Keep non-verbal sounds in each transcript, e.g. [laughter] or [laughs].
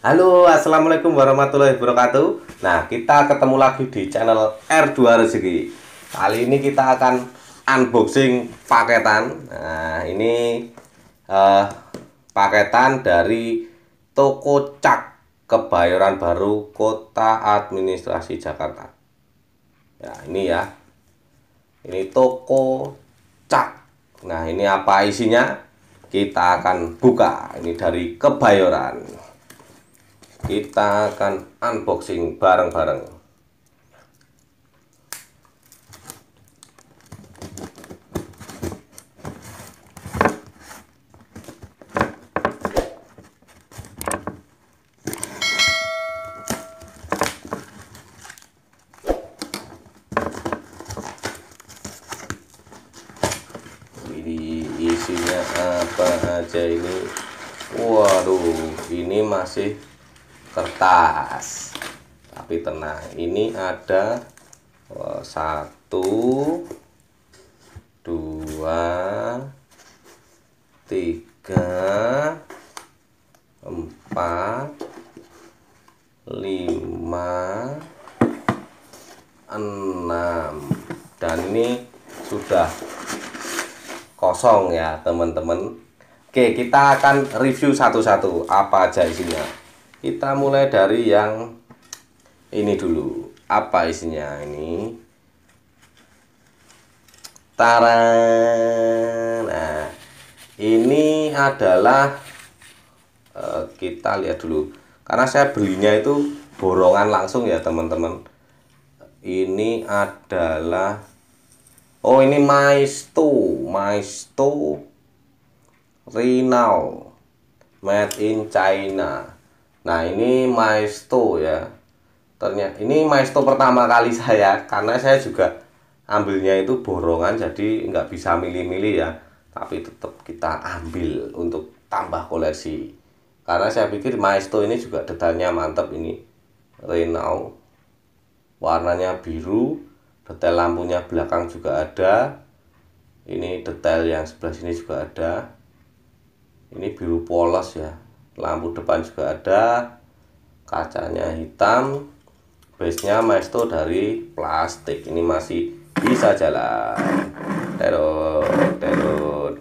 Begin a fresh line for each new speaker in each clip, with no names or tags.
Halo, assalamualaikum warahmatullahi wabarakatuh. Nah, kita ketemu lagi di channel R2 Rezeki. Kali ini kita akan unboxing paketan. Nah, ini eh, paketan dari toko Cak Kebayoran Baru, Kota Administrasi Jakarta. Ya, ini ya. Ini toko Cak. Nah, ini apa isinya? Kita akan buka. Ini dari Kebayoran kita akan unboxing bareng-bareng ini isinya apa aja ini waduh ini masih kertas tapi tenang ini ada eh, satu dua tiga empat lima enam dan ini sudah kosong ya teman-teman Oke kita akan review satu-satu apa aja isinya kita mulai dari yang ini dulu apa isinya ini taran nah ini adalah eh, kita lihat dulu karena saya belinya itu borongan langsung ya teman-teman ini adalah oh ini maestro maestro Rinal made in China Nah ini maestro ya. Ternyata ini maestro pertama kali saya karena saya juga ambilnya itu borongan jadi nggak bisa milih-milih ya. Tapi tetap kita ambil untuk tambah koleksi. Karena saya pikir maestro ini juga detailnya mantap ini. Renault warnanya biru, detail lampunya belakang juga ada. Ini detail yang sebelah sini juga ada. Ini biru polos ya, lampu depan juga ada kacanya hitam base-nya maestro dari plastik ini masih bisa jalan terut terut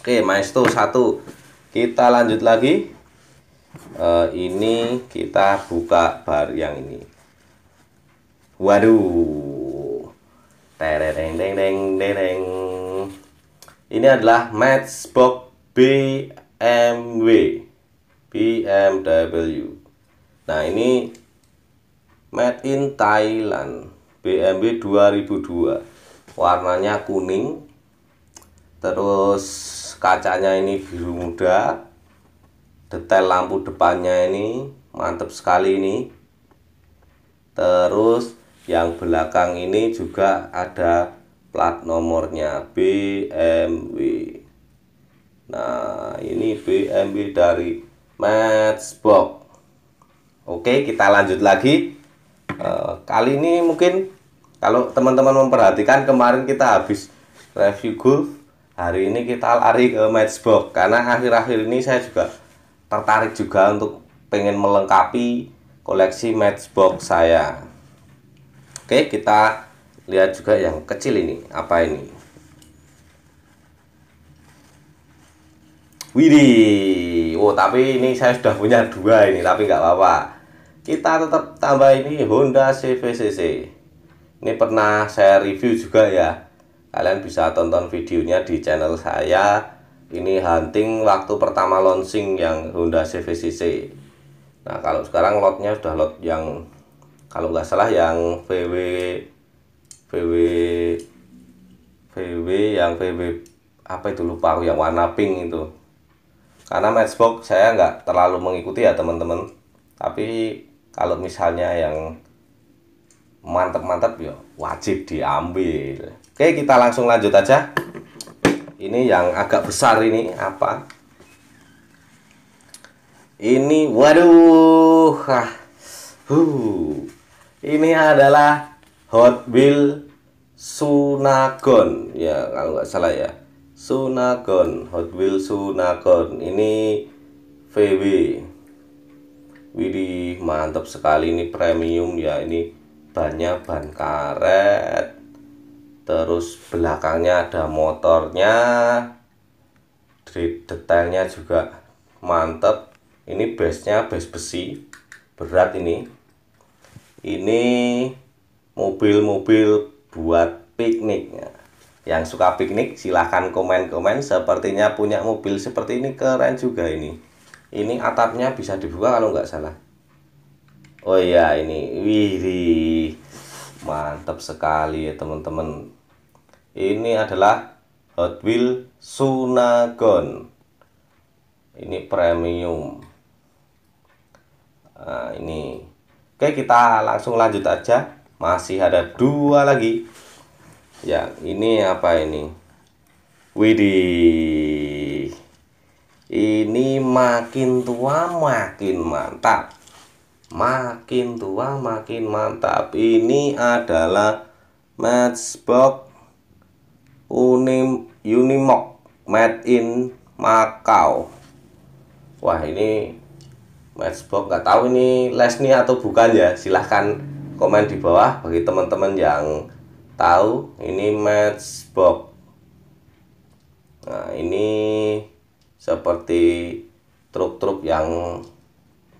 oke maestro satu kita lanjut lagi e, ini kita buka bar yang ini waduh tereng deng deng deng ini adalah Matchbox BMW BMW nah ini made in Thailand BMW 2002 warnanya kuning terus kacanya ini biru muda detail lampu depannya ini mantap sekali ini terus yang belakang ini juga ada plat nomornya BMW nah ini BMW dari matchbox Oke kita lanjut lagi e, kali ini mungkin kalau teman-teman memperhatikan kemarin kita habis review golf hari ini kita lari ke matchbox karena akhir-akhir ini saya juga tertarik juga untuk pengen melengkapi koleksi matchbox saya Oke kita lihat juga yang kecil ini apa ini Widih, oh tapi ini saya sudah punya dua ini, tapi nggak apa-apa. Kita tetap tambah ini Honda CVCC. Ini pernah saya review juga ya. Kalian bisa tonton videonya di channel saya. Ini hunting waktu pertama launching yang Honda CVCC. Nah kalau sekarang lotnya sudah lot yang kalau nggak salah yang VW VW VW yang VW apa itu lupa aku yang warna pink itu karena matchbox saya nggak terlalu mengikuti ya teman-teman tapi kalau misalnya yang mantep-mantep ya wajib diambil oke kita langsung lanjut aja ini yang agak besar ini apa ini waduh ah, huh, ini adalah Hot Wheel Sunagon ya kalau nggak salah ya Sunagon Hot Wheels Sunagon ini VW widi mantap sekali ini premium ya ini banyak ban karet terus belakangnya ada motornya detailnya juga mantap ini base-nya base besi berat ini ini mobil-mobil buat piknik yang suka piknik silahkan komen-komen sepertinya punya mobil seperti ini keren juga ini. Ini atapnya bisa dibuka kalau nggak salah. Oh iya ini, wih, mantap sekali ya teman-teman. Ini adalah Hot Wheel Sunagon. Ini premium. Nah, ini. Oke, kita langsung lanjut aja. Masih ada dua lagi ya ini apa ini widih ini makin tua makin mantap makin tua makin mantap ini adalah matchbox unim unimog made in Macau wah ini matchbox nggak tahu ini Lesni atau bukan ya silahkan komen di bawah bagi teman-teman yang tahu ini matchbox nah ini seperti truk-truk yang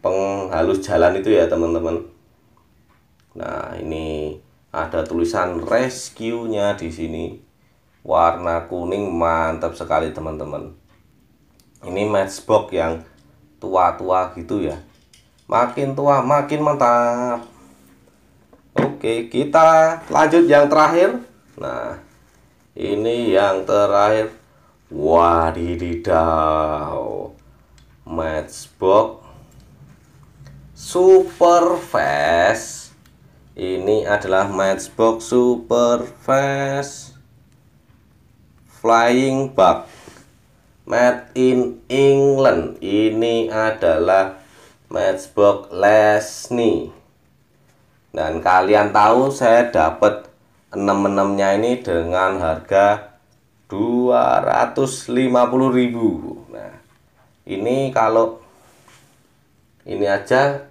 penghalus jalan itu ya teman-teman nah ini ada tulisan rescue nya di sini warna kuning mantap sekali teman-teman ini matchbox yang tua-tua gitu ya makin tua makin mantap Oke, kita lanjut yang terakhir. Nah, ini yang terakhir. Wadididaw. Matchbox Super Fast. Ini adalah Matchbox Super Fast Flying Bug Made in England. Ini adalah Matchbox Lesney dan kalian tahu saya dapat 66 nya ini dengan harga 250.000 nah ini kalau ini aja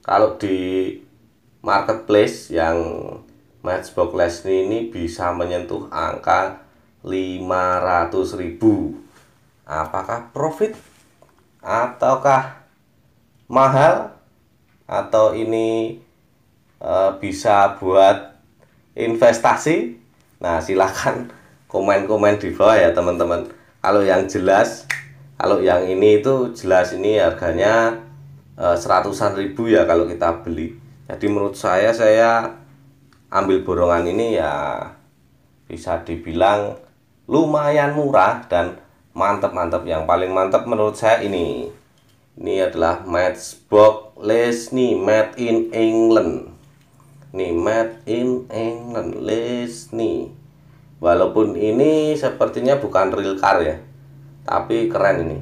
kalau di marketplace yang Matchbox Leslie ini bisa menyentuh angka ribu apakah profit ataukah mahal atau ini Eh, bisa buat investasi nah silahkan [laughs] komen-komen di bawah ya teman-teman kalau yang jelas kalau yang ini itu jelas ini harganya eh, seratusan ribu ya kalau kita beli jadi menurut saya saya ambil borongan ini ya bisa dibilang lumayan murah dan mantep-mantep yang paling mantep menurut saya ini ini adalah matchbox Lesney made in England made in England nih, walaupun ini sepertinya bukan real car ya tapi keren ini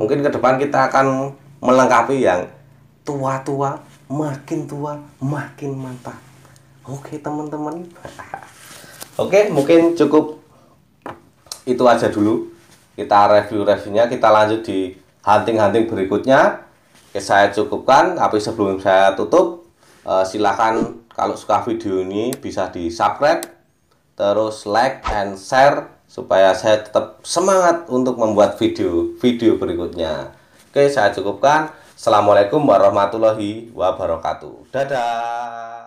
mungkin ke depan kita akan melengkapi yang tua-tua makin tua makin mantap oke teman-teman [laughs] oke mungkin cukup itu aja dulu kita review-reviewnya kita lanjut di hunting-hunting berikutnya oke, saya cukupkan tapi sebelum saya tutup uh, eh, silahkan kalau suka video ini bisa di subscribe terus like and share supaya saya tetap semangat untuk membuat video-video berikutnya oke saya cukupkan Assalamualaikum warahmatullahi wabarakatuh dadah